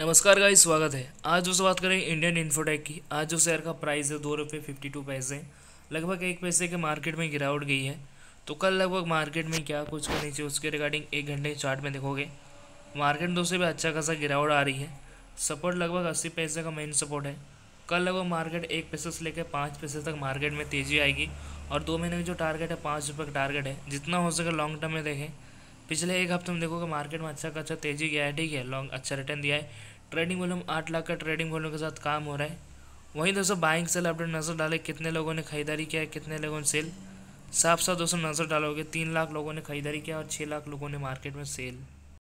नमस्कार गाइस स्वागत है आज जो बात करें इंडियन इन्फोटेक की आज जो शेयर का प्राइस है दो रुपये फिफ्टी टू पैसे लगभग एक पैसे के मार्केट में गिरावट गई है तो कल लगभग मार्केट में क्या कुछ करनी चाहिए उसके रिगार्डिंग एक घंटे के चार्ट में देखोगे मार्केट में तो से भी अच्छा खासा गिरावट आ रही है सपोर्ट लगभग अस्सी पैसे का मेन सपोर्ट है कल लगभग मार्केट एक पैसे से लेकर पाँच पैसे तक मार्केट में तेज़ी आएगी और दो महीने का जो टारगेट है पाँच रुपये का टारगेट है जितना हो सके लॉन्ग टर्म में देखें पिछले एक हफ्ते में देखोगे मार्केट में अच्छा खासा तेजी गया है ठीक है लॉन्ग अच्छा रिटर्न दिया है ट्रेडिंग वॉल्यूम आठ लाख का ट्रेडिंग वॉल्यूम के साथ काम हो रहा है वहीं दोस्तों बाइंग सेल अपडेट नज़र डाले कितने लोगों ने खरीदारी किया है कितने लोगों ने सेल साफ साफ दोस्तों नज़र डालोगे तीन लाख लोगों ने खरीदारी किया और छः लाख लोगों ने मार्केट में सेल